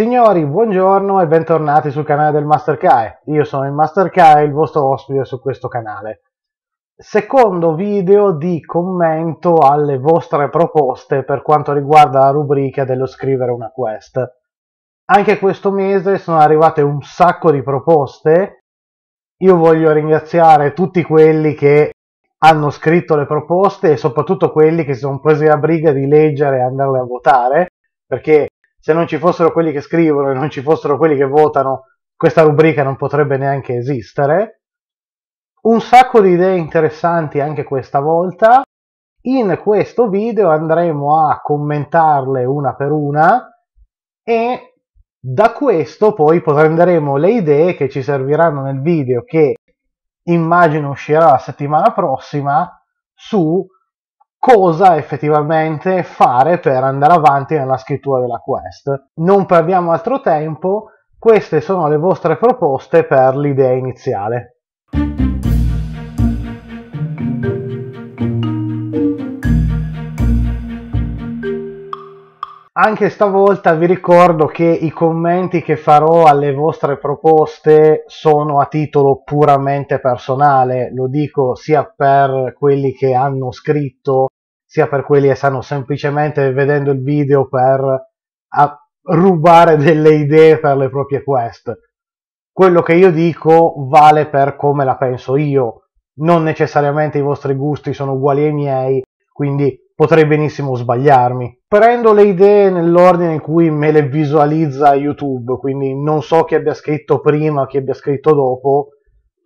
Signori, buongiorno e bentornati sul canale del Master Kai. Io sono il Master Kai, il vostro ospite su questo canale. Secondo video di commento alle vostre proposte per quanto riguarda la rubrica dello scrivere una quest. Anche questo mese sono arrivate un sacco di proposte. Io voglio ringraziare tutti quelli che hanno scritto le proposte e soprattutto quelli che si sono presi la briga di leggere e andarle a votare perché se non ci fossero quelli che scrivono e non ci fossero quelli che votano, questa rubrica non potrebbe neanche esistere. Un sacco di idee interessanti anche questa volta. In questo video andremo a commentarle una per una e da questo poi prenderemo le idee che ci serviranno nel video che immagino uscirà la settimana prossima su cosa effettivamente fare per andare avanti nella scrittura della quest. Non perdiamo altro tempo, queste sono le vostre proposte per l'idea iniziale. Anche stavolta vi ricordo che i commenti che farò alle vostre proposte sono a titolo puramente personale, lo dico sia per quelli che hanno scritto sia per quelli che stanno semplicemente vedendo il video per rubare delle idee per le proprie quest. Quello che io dico vale per come la penso io, non necessariamente i vostri gusti sono uguali ai miei, quindi potrei benissimo sbagliarmi. Prendo le idee nell'ordine in cui me le visualizza YouTube, quindi non so chi abbia scritto prima, chi abbia scritto dopo,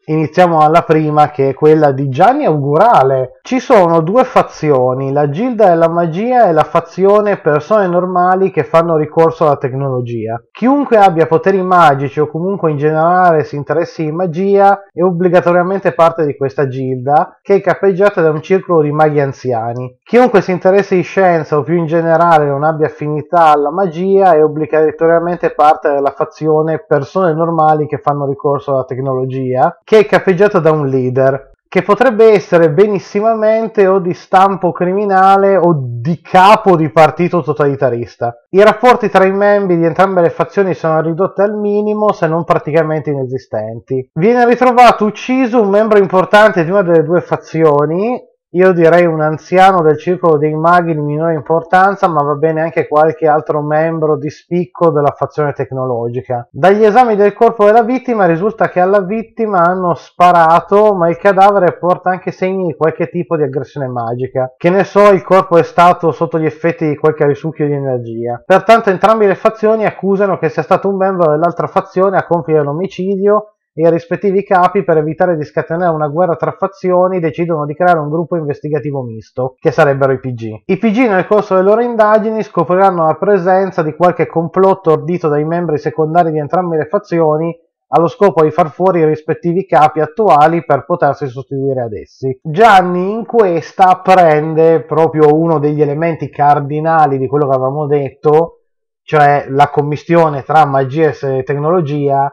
Iniziamo dalla prima che è quella di Gianni Augurale. Ci sono due fazioni, la Gilda della Magia e la fazione persone normali che fanno ricorso alla tecnologia. Chiunque abbia poteri magici o comunque in generale si interessi in magia è obbligatoriamente parte di questa Gilda che è capeggiata da un circolo di maghi anziani. Chiunque si interessi in scienza o più in generale non abbia affinità alla magia è obbligatoriamente parte della fazione persone normali che fanno ricorso alla tecnologia che è capeggiata da un leader che potrebbe essere benissimamente o di stampo criminale o di capo di partito totalitarista. I rapporti tra i membri di entrambe le fazioni sono ridotti al minimo, se non praticamente inesistenti. Viene ritrovato ucciso un membro importante di una delle due fazioni io direi un anziano del circolo dei maghi di minore importanza, ma va bene anche qualche altro membro di spicco della fazione tecnologica. Dagli esami del corpo della vittima risulta che alla vittima hanno sparato, ma il cadavere porta anche segni di qualche tipo di aggressione magica. Che ne so, il corpo è stato sotto gli effetti di qualche risucchio di energia. Pertanto entrambe le fazioni accusano che sia stato un membro dell'altra fazione a compiere l'omicidio i rispettivi capi, per evitare di scatenare una guerra tra fazioni, decidono di creare un gruppo investigativo misto, che sarebbero i PG. I PG nel corso delle loro indagini scopriranno la presenza di qualche complotto ordito dai membri secondari di entrambe le fazioni allo scopo di far fuori i rispettivi capi attuali per potersi sostituire ad essi. Gianni in questa prende proprio uno degli elementi cardinali di quello che avevamo detto, cioè la commistione tra magia e tecnologia,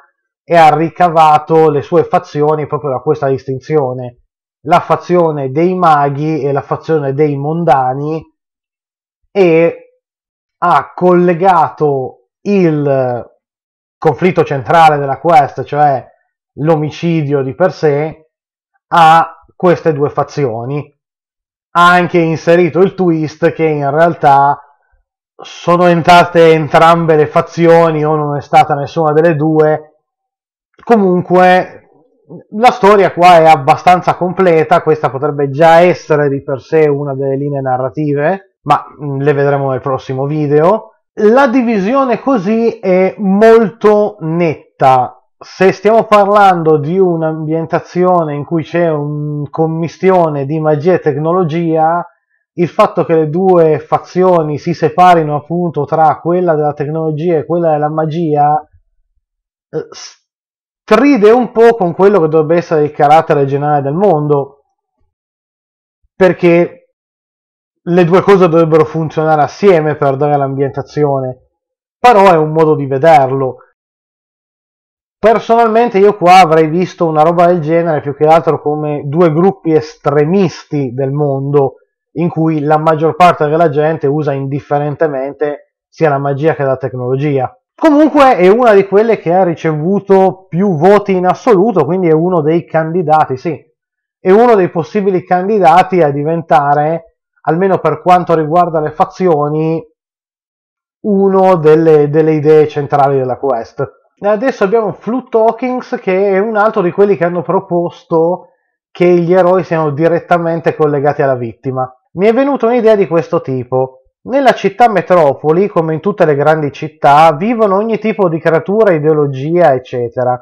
e ha ricavato le sue fazioni proprio da questa distinzione, la fazione dei maghi e la fazione dei mondani e ha collegato il conflitto centrale della quest, cioè l'omicidio di per sé, a queste due fazioni. Ha anche inserito il twist che in realtà sono entrate entrambe le fazioni o non è stata nessuna delle due comunque la storia qua è abbastanza completa, questa potrebbe già essere di per sé una delle linee narrative, ma mm, le vedremo nel prossimo video. La divisione così è molto netta. Se stiamo parlando di un'ambientazione in cui c'è un commistione di magia e tecnologia, il fatto che le due fazioni si separino appunto tra quella della tecnologia e quella della magia eh, Tride un po' con quello che dovrebbe essere il carattere generale del mondo, perché le due cose dovrebbero funzionare assieme per dare l'ambientazione, però è un modo di vederlo. Personalmente io qua avrei visto una roba del genere più che altro come due gruppi estremisti del mondo in cui la maggior parte della gente usa indifferentemente sia la magia che la tecnologia. Comunque è una di quelle che ha ricevuto più voti in assoluto, quindi è uno dei candidati, sì, è uno dei possibili candidati a diventare, almeno per quanto riguarda le fazioni, uno delle, delle, idee centrali della quest. Adesso abbiamo Flu Talkings che è un altro di quelli che hanno proposto che gli eroi siano direttamente collegati alla vittima. Mi è venuta un'idea di questo tipo nella città metropoli, come in tutte le grandi città, vivono ogni tipo di creatura, ideologia, eccetera.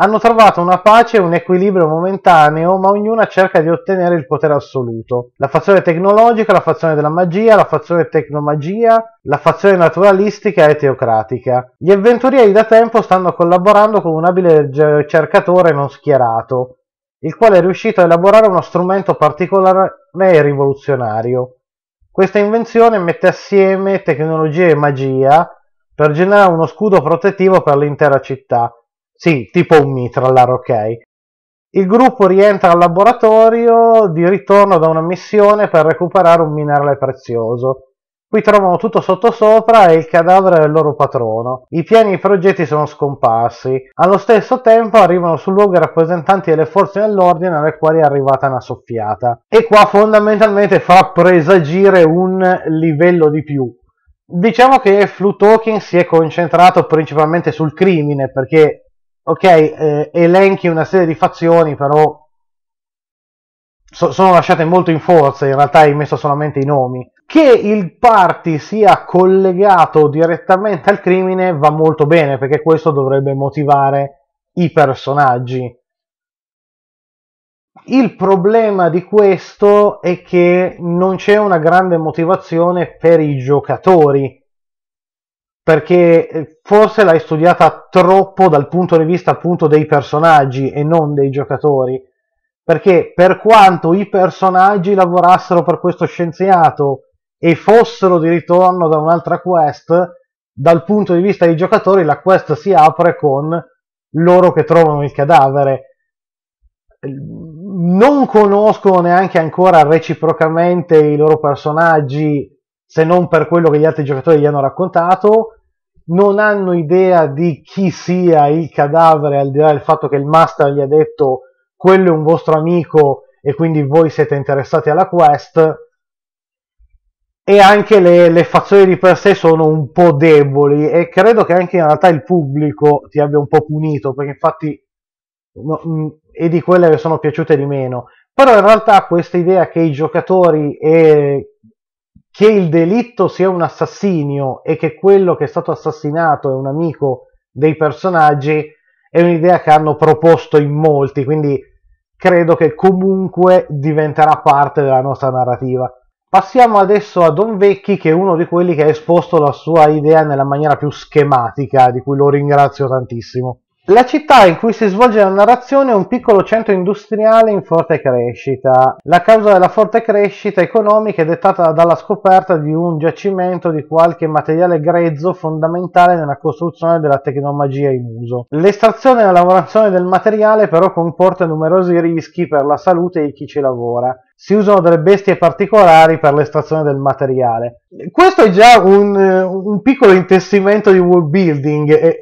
Hanno trovato una pace e un equilibrio momentaneo, ma ognuna cerca di ottenere il potere assoluto. La fazione tecnologica, la fazione della magia, la fazione tecnomagia, la fazione naturalistica e teocratica. Gli avventurieri da tempo stanno collaborando con un abile ricercatore non schierato, il quale è riuscito a elaborare uno strumento particolare e rivoluzionario. Questa invenzione mette assieme tecnologia e magia per generare uno scudo protettivo per l'intera città. Sì, tipo un mitrallaro, ok. Il gruppo rientra al laboratorio di ritorno da una missione per recuperare un minerale prezioso. Qui trovano tutto sottosopra e il cadavere del loro patrono. I piani e i progetti sono scomparsi. Allo stesso tempo arrivano sul luogo i rappresentanti delle forze dell'ordine alle quali è arrivata una soffiata. E qua fondamentalmente fa presagire un livello di più. Diciamo che Flu Talking si è concentrato principalmente sul crimine perché, ok, eh, elenchi una serie di fazioni, però sono lasciate molto in forza, in realtà hai messo solamente i nomi. Che il party sia collegato direttamente al crimine va molto bene perché questo dovrebbe motivare i personaggi. Il problema di questo è che non c'è una grande motivazione per i giocatori perché eh, forse l'hai studiata troppo dal punto di vista appunto dei personaggi e non dei giocatori perché per quanto i personaggi lavorassero per questo scienziato e fossero di ritorno da un'altra quest, dal punto di vista dei giocatori la quest si apre con loro che trovano il cadavere. Non conoscono neanche ancora reciprocamente i loro personaggi, se non per quello che gli altri giocatori gli hanno raccontato, non hanno idea di chi sia il cadavere, al di là del fatto che il master gli ha detto quello è un vostro amico e quindi voi siete interessati alla quest, e anche le, le, fazioni di per sé sono un po' deboli e credo che anche in realtà il pubblico ti abbia un po' punito perché infatti no, mm, è di quelle che sono piaciute di meno però in realtà questa idea che i giocatori e che il delitto sia un assassinio e che quello che è stato assassinato è un amico dei personaggi è un'idea che hanno proposto in molti quindi credo che comunque diventerà parte della nostra narrativa Passiamo adesso a Don Vecchi, che è uno di quelli che ha esposto la sua idea nella maniera più schematica, di cui lo ringrazio tantissimo. La città in cui si svolge la narrazione è un piccolo centro industriale in forte crescita. La causa della forte crescita economica è dettata dalla scoperta di un giacimento di qualche materiale grezzo fondamentale nella costruzione della tecnologia in uso. L'estrazione e la lavorazione del materiale però comporta numerosi rischi per la salute di chi ci lavora si usano delle bestie particolari per l'estrazione del materiale. Questo è già un, eh, un piccolo intestimento di world building. E, e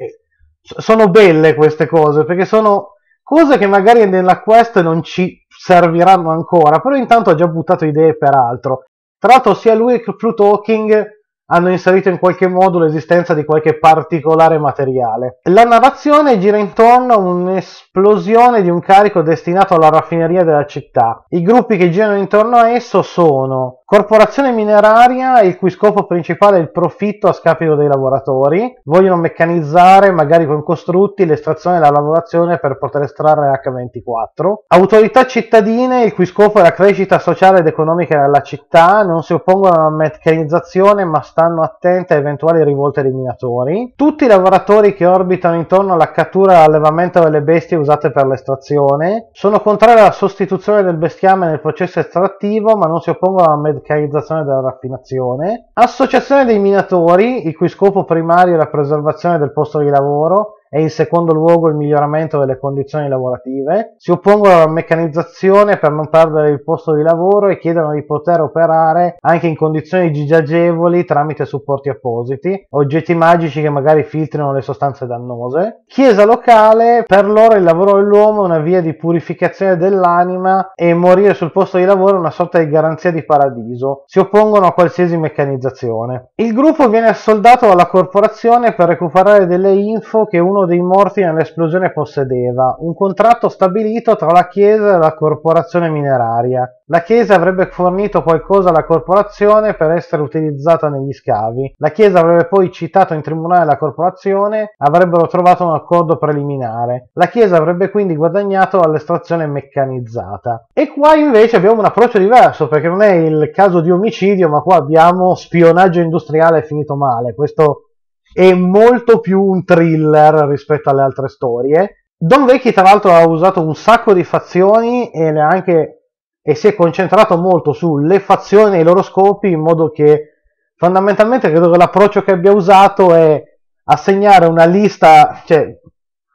sono belle queste cose perché sono cose che magari nella quest non ci serviranno ancora, però intanto ha già buttato idee per altro. Tra l'altro sia lui che Pluto Hawking hanno inserito in qualche modo l'esistenza di qualche particolare materiale. La narrazione gira intorno a un'esplosione di un carico destinato alla raffineria della città. I gruppi che girano intorno a esso sono Corporazione mineraria, il cui scopo principale è il profitto a scapito dei lavoratori, vogliono meccanizzare, magari con costrutti, l'estrazione e la lavorazione per poter estrarre H24. Autorità cittadine, il cui scopo è la crescita sociale ed economica della città, non si oppongono alla meccanizzazione ma stanno attenti a eventuali rivolte dei minatori. Tutti i lavoratori che orbitano intorno alla cattura e all'allevamento delle bestie usate per l'estrazione sono contrari alla sostituzione del bestiame nel processo estrattivo ma non si oppongono alla meccanizzazione calcarizzazione della raffinazione, associazione dei minatori, il cui scopo primario è la preservazione del posto di lavoro e in secondo luogo il miglioramento delle condizioni lavorative, si oppongono alla meccanizzazione per non perdere il posto di lavoro e chiedono di poter operare anche in condizioni disagevoli tramite supporti appositi, oggetti magici che magari filtrino le sostanze dannose. Chiesa locale, per loro il lavoro dell'uomo è una via di purificazione dell'anima e morire sul posto di lavoro è una sorta di garanzia di paradiso. Si oppongono a qualsiasi meccanizzazione. Il gruppo viene assoldato alla corporazione per recuperare delle info che uno uno dei morti nell'esplosione possedeva, un contratto stabilito tra la Chiesa e la corporazione mineraria. La Chiesa avrebbe fornito qualcosa alla corporazione per essere utilizzata negli scavi. La Chiesa avrebbe poi citato in tribunale la corporazione, avrebbero trovato un accordo preliminare. La Chiesa avrebbe quindi guadagnato all'estrazione meccanizzata. E qua invece abbiamo un approccio diverso, perché non è il caso di omicidio, ma qua abbiamo spionaggio industriale finito male. Questo è molto più un thriller rispetto alle altre storie. Don Vecchi tra l'altro ha usato un sacco di fazioni e, neanche, e si è concentrato molto sulle fazioni e i loro scopi in modo che fondamentalmente credo che l'approccio che abbia usato è assegnare una lista, cioè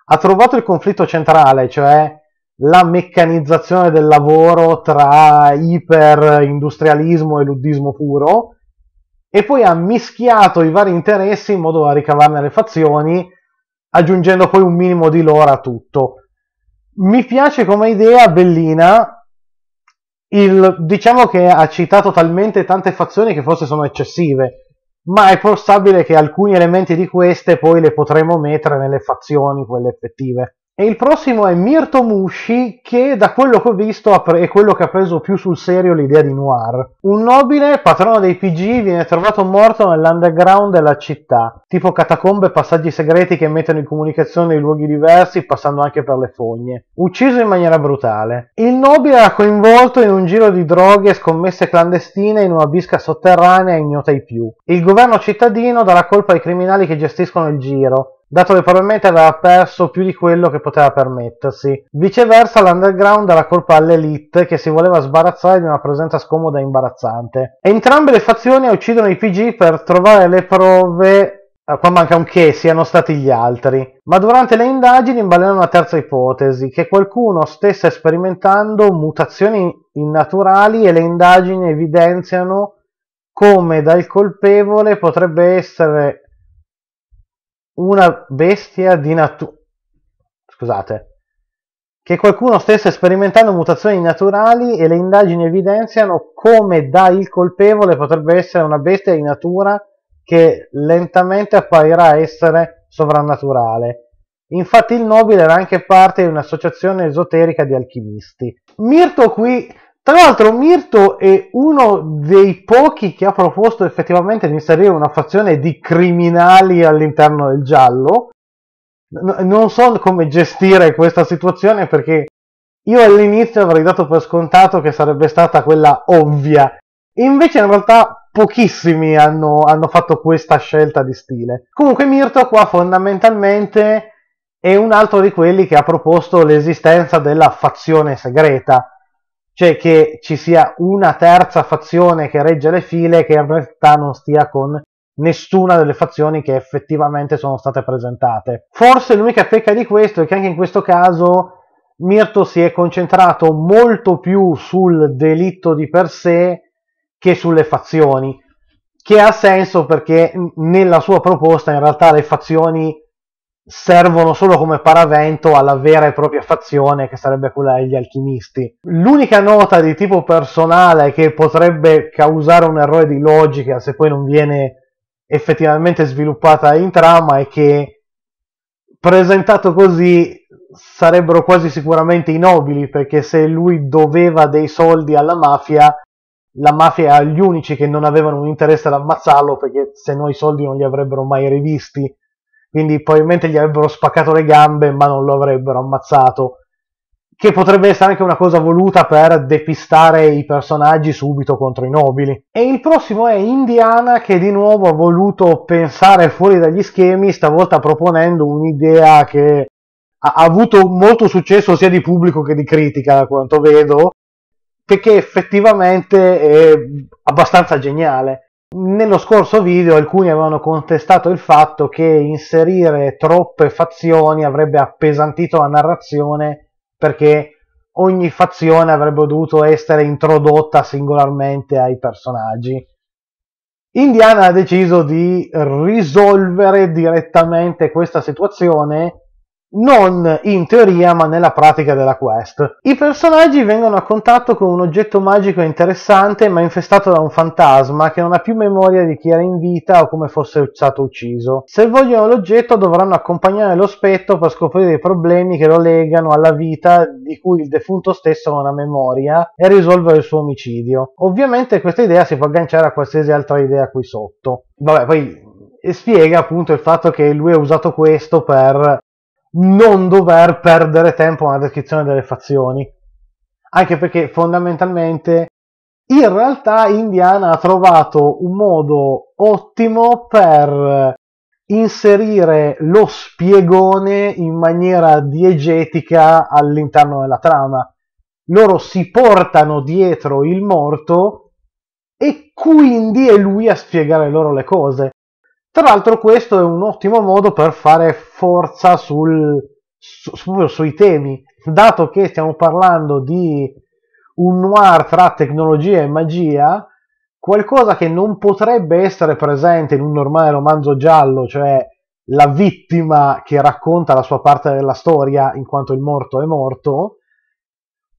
ha trovato il conflitto centrale, cioè la meccanizzazione del lavoro tra iperindustrialismo e luddismo puro e poi ha mischiato i vari interessi in modo da ricavarne le fazioni, aggiungendo poi un minimo di lore a tutto. Mi piace come idea, bellina. Il, diciamo che ha citato talmente tante fazioni che forse sono eccessive, ma è possibile che alcuni elementi di queste poi le potremo mettere nelle fazioni, quelle effettive. E il prossimo è Mirto Mushi, che da quello che ho visto è quello che ha preso più sul serio l'idea di noir. Un nobile, patrono dei PG, viene trovato morto nell'underground della città, tipo catacombe e passaggi segreti che mettono in comunicazione i luoghi diversi, passando anche per le fogne. Ucciso in maniera brutale. Il nobile era coinvolto in un giro di droghe e scommesse clandestine in una bisca sotterranea ignota ai più. Il governo cittadino dà la colpa ai criminali che gestiscono il giro, dato che probabilmente aveva perso più di quello che poteva permettersi. Viceversa, l'underground dà la colpa all'elite che si voleva sbarazzare di una presenza scomoda e imbarazzante. Entrambe le fazioni uccidono i PG per trovare le prove eh, qua manca un che siano stati gli altri. Ma durante le indagini imbalenano una terza ipotesi, che qualcuno stesse sperimentando mutazioni innaturali e le indagini evidenziano come dal colpevole potrebbe essere una bestia di natura... Scusate. Che qualcuno stesse sperimentando mutazioni naturali e le indagini evidenziano come da il colpevole potrebbe essere una bestia di natura che lentamente apparirà essere sovrannaturale. Infatti il nobile era anche parte di un'associazione esoterica di alchimisti. Mirto qui tra l'altro Mirto è uno dei pochi che ha proposto effettivamente di inserire una fazione di criminali all'interno del giallo. N- non so come gestire questa situazione perché io all'inizio avrei dato per scontato che sarebbe stata quella ovvia. Invece in realtà pochissimi hanno, hanno fatto questa scelta di stile. Comunque Mirto qua fondamentalmente è un altro di quelli che ha proposto l'esistenza della fazione segreta cioè che ci sia una terza fazione che regge le file che in realtà non stia con nessuna delle fazioni che effettivamente sono state presentate. Forse l'unica pecca di questo è che anche in questo caso Mirto si è concentrato molto più sul delitto di per sé che sulle fazioni, che ha senso perché nella sua proposta in realtà le fazioni servono solo come paravento alla vera e propria fazione che sarebbe quella degli alchimisti. L'unica nota di tipo personale che potrebbe causare un errore di logica se poi non viene effettivamente sviluppata in trama è che presentato così sarebbero quasi sicuramente i nobili perché se lui doveva dei soldi alla mafia la mafia era gli unici che non avevano un interesse ad ammazzarlo perché se no i soldi non li avrebbero mai rivisti quindi probabilmente gli avrebbero spaccato le gambe ma non lo avrebbero ammazzato che potrebbe essere anche una cosa voluta per depistare i personaggi subito contro i nobili. E il prossimo è Indiana che di nuovo ha voluto pensare fuori dagli schemi, stavolta proponendo un'idea che ha avuto molto successo sia di pubblico che di critica, da quanto vedo, perché effettivamente è abbastanza geniale nello scorso video alcuni avevano contestato il fatto che inserire troppe fazioni avrebbe appesantito la narrazione perché ogni fazione avrebbe dovuto essere introdotta singolarmente ai personaggi. Indiana ha deciso di risolvere direttamente questa situazione non in teoria ma nella pratica della quest. I personaggi vengono a contatto con un oggetto magico interessante ma infestato da un fantasma che non ha più memoria di chi era in vita o come fosse stato ucciso. Se vogliono l'oggetto dovranno accompagnare lo spetto per scoprire i problemi che lo legano alla vita di cui il defunto stesso non ha memoria e risolvere il suo omicidio. Ovviamente questa idea si può agganciare a qualsiasi altra idea qui sotto. Vabbè, poi eh, spiega appunto il fatto che lui ha usato questo per non dover perdere tempo nella descrizione delle fazioni. Anche perché fondamentalmente in realtà Indiana ha trovato un modo ottimo per inserire lo spiegone in maniera diegetica all'interno della trama. Loro si portano dietro il morto e quindi è lui a spiegare loro le cose. Tra l'altro questo è un ottimo modo per fare forza sul, su, su, sui temi, dato che stiamo parlando di un noir tra tecnologia e magia, qualcosa che non potrebbe essere presente in un normale romanzo giallo, cioè la vittima che racconta la sua parte della storia in quanto il morto è morto,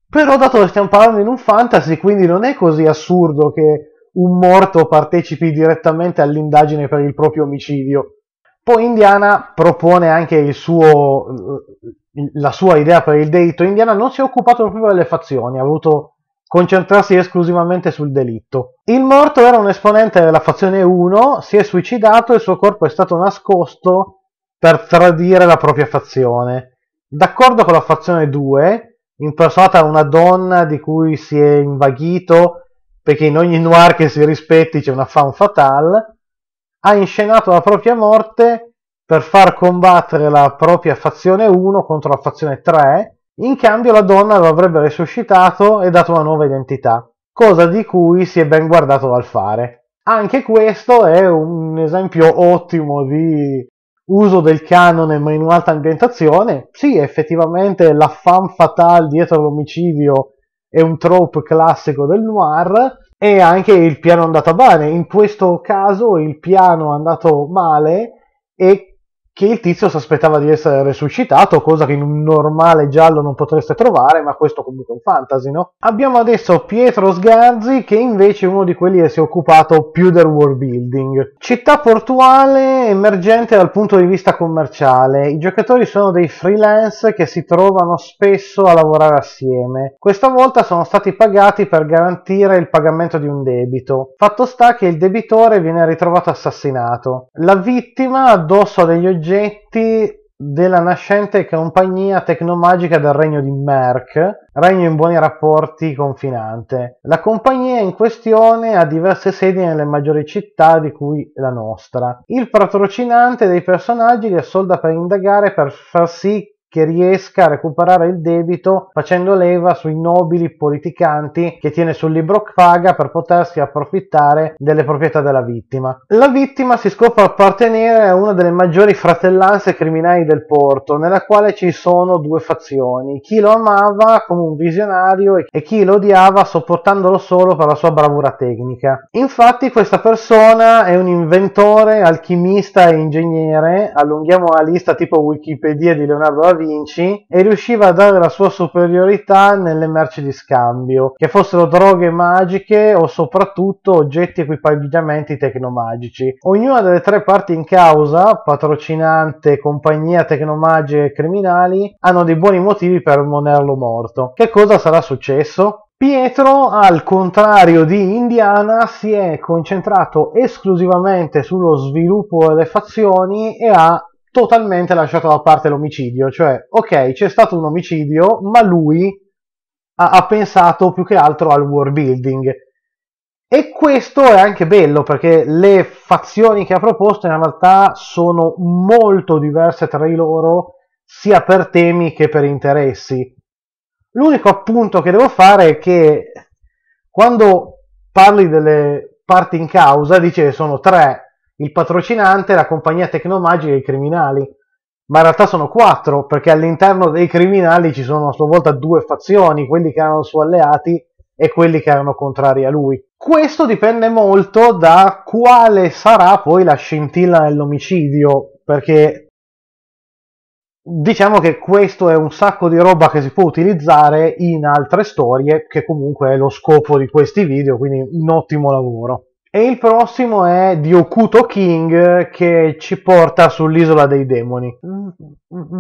però dato che stiamo parlando in un fantasy, quindi non è così assurdo che un morto partecipi direttamente all'indagine per il proprio omicidio. Poi Indiana propone anche suo, la sua idea per il delitto. Indiana non si è occupato proprio delle fazioni, ha voluto concentrarsi esclusivamente sul delitto. Il morto era un esponente della fazione 1, si è suicidato e il suo corpo è stato nascosto per tradire la propria fazione. D'accordo con la fazione 2, impersonata una donna di cui si è invaghito perché in ogni noir che si rispetti c'è una femme fatale, ha inscenato la propria morte per far combattere la propria fazione 1 contro la fazione 3, in cambio la donna lo avrebbe resuscitato e dato una nuova identità, cosa di cui si è ben guardato dal fare. Anche questo è un esempio ottimo di uso del canone ma in un'altra ambientazione. Sì, effettivamente la femme fatale dietro l'omicidio è un trope classico del noir e anche il piano è andato bene. In questo caso il piano è andato male e che il tizio sospettava di essere resuscitato, cosa che in un normale giallo non potreste trovare, ma questo comunque è un fantasy, no? Abbiamo adesso Pietro Sgarzi, che invece è uno di quelli che si è occupato più del world building. Città portuale emergente dal punto di vista commerciale. I giocatori sono dei freelance che si trovano spesso a lavorare assieme. Questa volta sono stati pagati per garantire il pagamento di un debito. Fatto sta che il debitore viene ritrovato assassinato. La vittima addosso a degli oggetti oggetti della nascente compagnia tecnomagica del regno di Merck, regno in buoni rapporti confinante. La compagnia in questione ha diverse sedi nelle maggiori città di cui la nostra. Il patrocinante dei personaggi li assolda per indagare per far sì che riesca a recuperare il debito facendo leva sui nobili politicanti che tiene sul libro paga per potersi approfittare delle proprietà della vittima. La vittima si scopre appartenere a una delle maggiori fratellanze criminali del porto, nella quale ci sono due fazioni, chi lo amava come un visionario e chi lo odiava sopportandolo solo per la sua bravura tecnica. Infatti questa persona è un inventore, alchimista e ingegnere, allunghiamo la lista tipo Wikipedia di Leonardo da Vinci e riusciva a dare la sua superiorità nelle merci di scambio, che fossero droghe magiche o soprattutto oggetti equipaggiamenti tecnomagici. Ognuna delle tre parti in causa, patrocinante, compagnia tecnomagica e criminali, hanno dei buoni motivi per monerlo morto. Che cosa sarà successo? Pietro, al contrario di Indiana, si è concentrato esclusivamente sullo sviluppo delle fazioni e ha totalmente lasciato da parte l'omicidio, cioè ok c'è stato un omicidio ma lui ha, ha pensato più che altro al war building e questo è anche bello perché le fazioni che ha proposto in realtà sono molto diverse tra di loro sia per temi che per interessi. L'unico appunto che devo fare è che quando parli delle parti in causa dice che sono tre il patrocinante è la compagnia tecnomagica dei criminali, ma in realtà sono quattro, perché all'interno dei criminali ci sono a sua volta due fazioni, quelli che erano suoi alleati e quelli che erano contrari a lui. Questo dipende molto da quale sarà poi la scintilla dell'omicidio, perché diciamo che questo è un sacco di roba che si può utilizzare in altre storie, che comunque è lo scopo di questi video, quindi un ottimo lavoro. E il prossimo è di Okuto King che ci porta sull'isola dei demoni. Mm,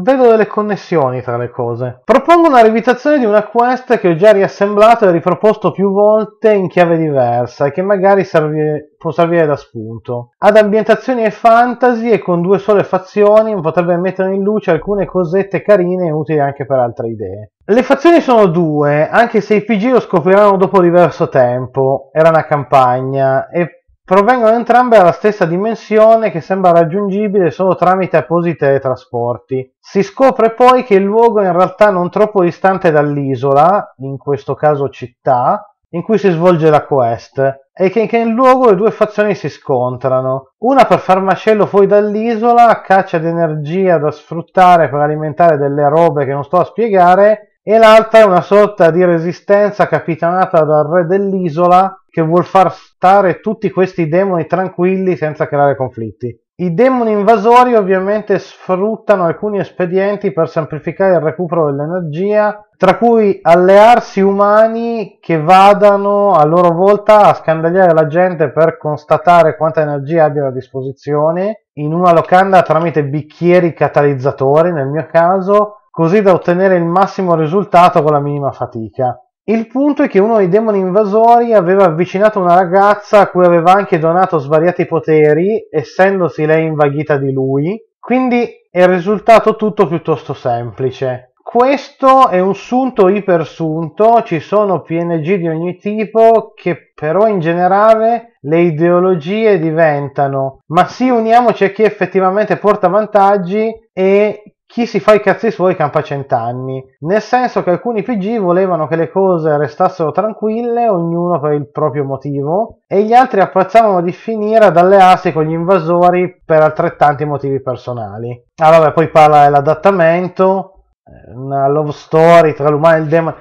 vedo delle connessioni tra le cose. Propongo una rivitazione di una quest che ho già riassemblato e riproposto più volte in chiave diversa e che magari serve, può servire da spunto. Ad ambientazioni e fantasy e con due sole fazioni potrebbe mettere in luce alcune cosette carine e utili anche per altre idee. Le fazioni sono due, anche se i PG lo scopriranno dopo diverso tempo, era una campagna, e provengono entrambe alla stessa dimensione che sembra raggiungibile solo tramite appositi teletrasporti. Si scopre poi che il luogo è in realtà non troppo distante dall'isola, in questo caso città, in cui si svolge la quest e che, che in luogo le due fazioni si scontrano. Una per far macello fuori dall'isola, a caccia di energia da sfruttare per alimentare delle robe che non sto a spiegare, e l'altra è una sorta di resistenza capitanata dal re dell'isola che vuol far stare tutti questi demoni tranquilli senza creare conflitti. I demoni invasori ovviamente sfruttano alcuni espedienti per semplificare il recupero dell'energia, tra cui allearsi umani che vadano a loro volta a scandagliare la gente per constatare quanta energia abbiano a disposizione in una locanda tramite bicchieri catalizzatori nel mio caso, così da ottenere il massimo risultato con la minima fatica. Il punto è che uno dei demoni invasori aveva avvicinato una ragazza a cui aveva anche donato svariati poteri, essendosi lei invaghita di lui, quindi è risultato tutto piuttosto semplice. Questo è un sunto ipersunto, ci sono PNG di ogni tipo che però in generale le ideologie diventano ma sì uniamoci a chi effettivamente porta vantaggi e chi si fa i cazzi suoi campa cent'anni, nel senso che alcuni PG volevano che le cose restassero tranquille, ognuno per il proprio motivo, e gli altri apprezzavano di finire ad allearsi con gli invasori per altrettanti motivi personali. Ah vabbè, poi parla dell'adattamento, eh, una love story tra l'umano e il demone.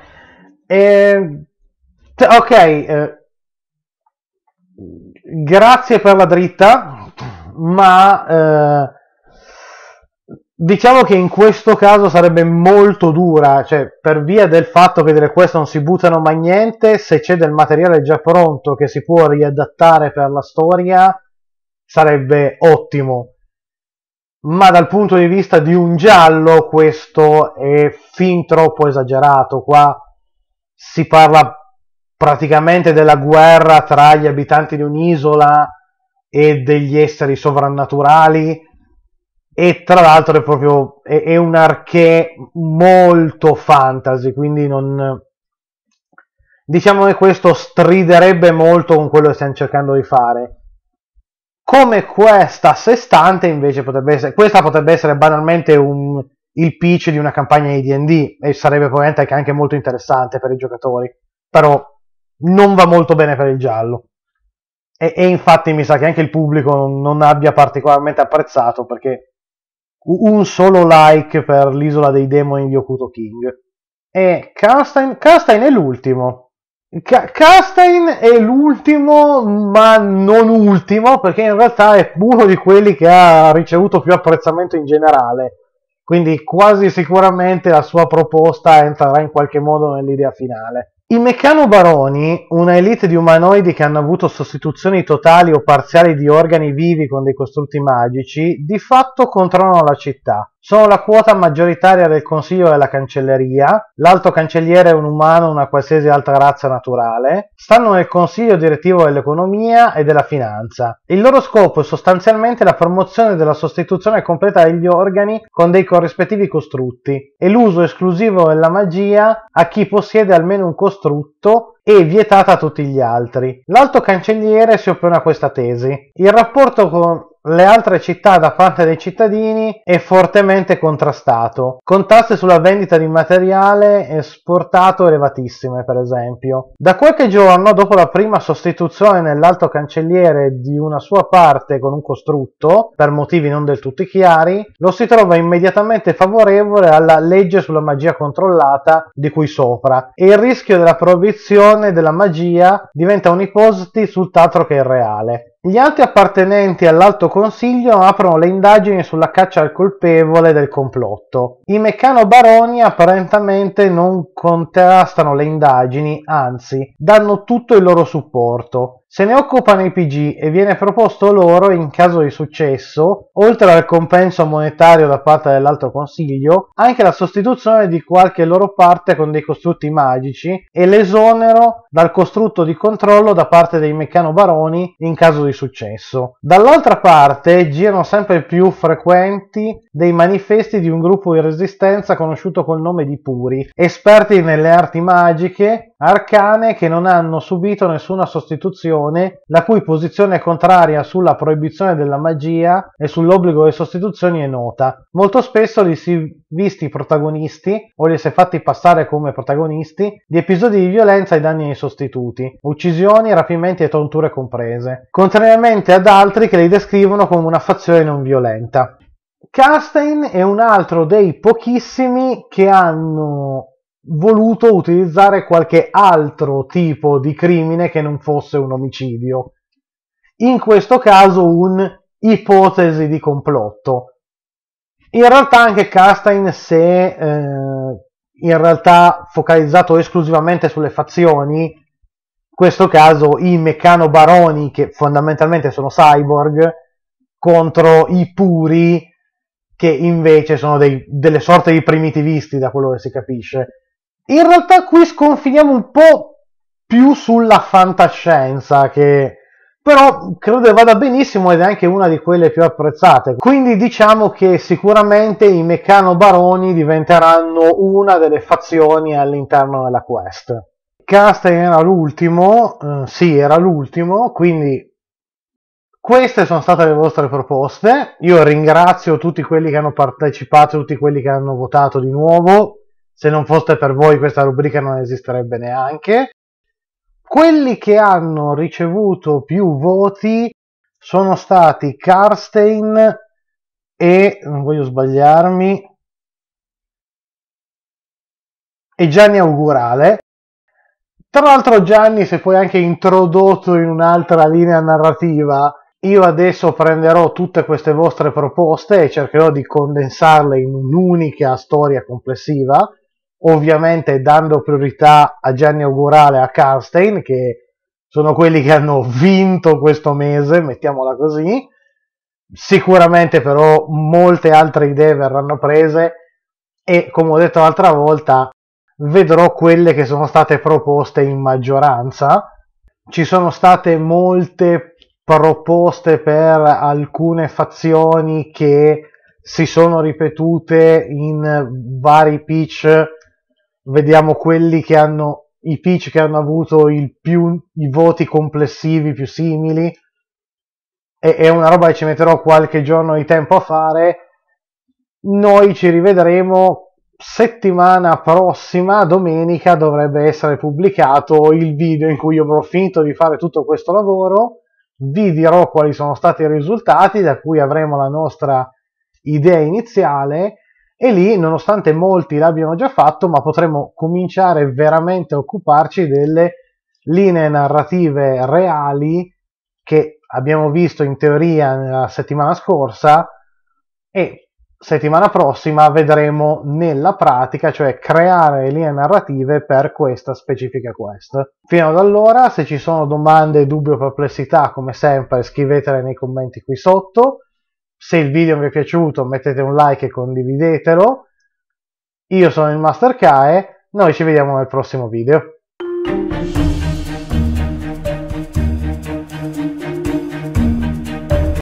E... Cioè, ok, eh... grazie per la dritta, ma... Eh Diciamo che in questo caso sarebbe molto dura, cioè per via del fatto che delle quest non si buttano mai niente, se c'è del materiale già pronto che si può riadattare per la storia, sarebbe ottimo. Ma dal punto di vista di un giallo questo è fin troppo esagerato, qua si parla praticamente della guerra tra gli abitanti di un'isola e degli esseri sovrannaturali e tra l'altro è proprio è, è un arché molto fantasy quindi non diciamo che questo striderebbe molto con quello che stiamo cercando di fare come questa a sé stante invece potrebbe essere questa potrebbe essere banalmente un, il pitch di una campagna di D&D e sarebbe probabilmente anche molto interessante per i giocatori però non va molto bene per il giallo e, e infatti mi sa che anche il pubblico non, non abbia particolarmente apprezzato perché un solo like per l'isola dei demoni di Okuto King. E Karstein, Karstein è l'ultimo. Ka- è l'ultimo, ma non ultimo, perché in realtà è uno di quelli che ha ricevuto più apprezzamento in generale. Quindi quasi sicuramente la sua proposta entrerà in qualche modo nell'idea finale. I Mechanobaroni, una elite di umanoidi che hanno avuto sostituzioni totali o parziali di organi vivi con dei costrutti magici, di fatto controllano la città sono la quota maggioritaria del Consiglio della Cancelleria, l'alto cancelliere è un umano una qualsiasi altra razza naturale, stanno nel Consiglio direttivo dell'economia e della finanza. Il loro scopo è sostanzialmente la promozione della sostituzione completa degli organi con dei corrispettivi costrutti e l'uso esclusivo della magia a chi possiede almeno un costrutto e vietata a tutti gli altri. L'alto cancelliere si oppone a questa tesi. Il rapporto con le altre città da parte dei cittadini è fortemente contrastato, con tasse sulla vendita di materiale esportato elevatissime, per esempio. Da qualche giorno, dopo la prima sostituzione nell'alto cancelliere di una sua parte con un costrutto, per motivi non del tutto chiari, lo si trova immediatamente favorevole alla legge sulla magia controllata di cui sopra e il rischio della proibizione della magia diventa un'ipotesi tutt'altro che reale. Gli altri appartenenti all'Alto Consiglio aprono le indagini sulla caccia al colpevole del complotto. I Meccano Baroni apparentemente non contrastano le indagini, anzi, danno tutto il loro supporto. Se ne occupano i PG e viene proposto loro, in caso di successo, oltre al compenso monetario da parte dell'Alto consiglio, anche la sostituzione di qualche loro parte con dei costrutti magici e l'esonero dal costrutto di controllo da parte dei meccanobaroni in caso di successo. Dall'altra parte girano sempre più frequenti dei manifesti di un gruppo di resistenza conosciuto col nome di Puri, esperti nelle arti magiche arcane che non hanno subito nessuna sostituzione, la cui posizione contraria sulla proibizione della magia e sull'obbligo delle sostituzioni è nota. Molto spesso li si visti protagonisti, o li si è fatti passare come protagonisti, di episodi di violenza e danni ai sostituti, uccisioni, rapimenti e tonture comprese, contrariamente ad altri che li descrivono come una fazione non violenta. Castain è un altro dei pochissimi che hanno voluto utilizzare qualche altro tipo di crimine che non fosse un omicidio. In questo caso un'ipotesi di complotto. In realtà anche Carstein si è eh, in realtà focalizzato esclusivamente sulle fazioni, in questo caso i meccanobaroni che fondamentalmente sono cyborg contro i puri che invece sono dei, delle sorte di primitivisti da quello che si capisce in realtà qui sconfiniamo un po' più sulla fantascienza che però credo vada benissimo ed è anche una di quelle più apprezzate. Quindi diciamo che sicuramente i Meccano Baroni diventeranno una delle fazioni all'interno della quest. Cast era l'ultimo, eh, sì, era l'ultimo, quindi queste sono state le vostre proposte. Io ringrazio tutti quelli che hanno partecipato, tutti quelli che hanno votato di nuovo se non foste per voi questa rubrica non esisterebbe neanche. Quelli che hanno ricevuto più voti sono stati Karstein e, non voglio sbagliarmi, e Gianni Augurale. Tra l'altro Gianni si è poi anche introdotto in un'altra linea narrativa. Io adesso prenderò tutte queste vostre proposte e cercherò di condensarle in un'unica storia complessiva ovviamente dando priorità a Gianni Augurale e a Karstein, che sono quelli che hanno vinto questo mese, mettiamola così. Sicuramente però molte altre idee verranno prese e come ho detto l'altra volta vedrò quelle che sono state proposte in maggioranza. Ci sono state molte proposte per alcune fazioni che si sono ripetute in vari pitch vediamo quelli che hanno i pitch che hanno avuto più, i voti complessivi più simili e, è una roba che ci metterò qualche giorno di tempo a fare noi ci rivedremo settimana prossima domenica dovrebbe essere pubblicato il video in cui io avrò finito di fare tutto questo lavoro vi dirò quali sono stati i risultati da cui avremo la nostra idea iniziale e lì, nonostante molti l'abbiano già fatto, ma potremmo cominciare veramente a occuparci delle linee narrative reali che abbiamo visto in teoria nella settimana scorsa e settimana prossima vedremo nella pratica, cioè creare linee narrative per questa specifica quest. Fino ad allora, se ci sono domande, dubbi o perplessità, come sempre scrivetele nei commenti qui sotto. Se il video vi è piaciuto mettete un like e condividetelo. Io sono il Master Kae, noi ci vediamo nel prossimo video.